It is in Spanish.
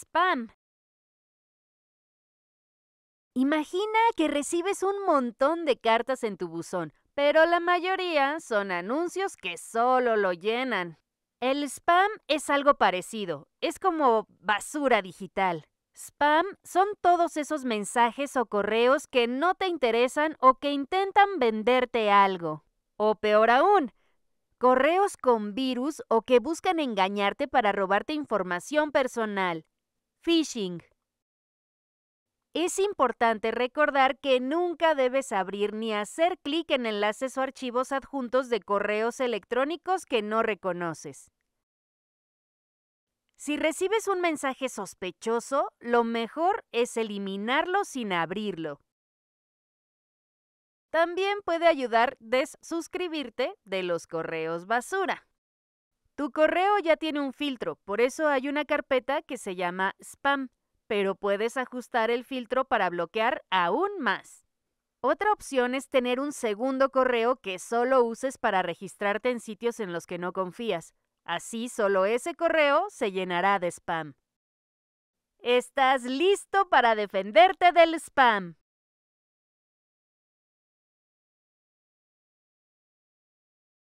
spam. Imagina que recibes un montón de cartas en tu buzón, pero la mayoría son anuncios que solo lo llenan. El spam es algo parecido, es como basura digital. Spam son todos esos mensajes o correos que no te interesan o que intentan venderte algo. O peor aún, correos con virus o que buscan engañarte para robarte información personal. Phishing. Es importante recordar que nunca debes abrir ni hacer clic en enlaces o archivos adjuntos de correos electrónicos que no reconoces. Si recibes un mensaje sospechoso, lo mejor es eliminarlo sin abrirlo. También puede ayudar desuscribirte de los correos basura. Tu correo ya tiene un filtro, por eso hay una carpeta que se llama spam, pero puedes ajustar el filtro para bloquear aún más. Otra opción es tener un segundo correo que solo uses para registrarte en sitios en los que no confías. Así solo ese correo se llenará de spam. ¿Estás listo para defenderte del spam?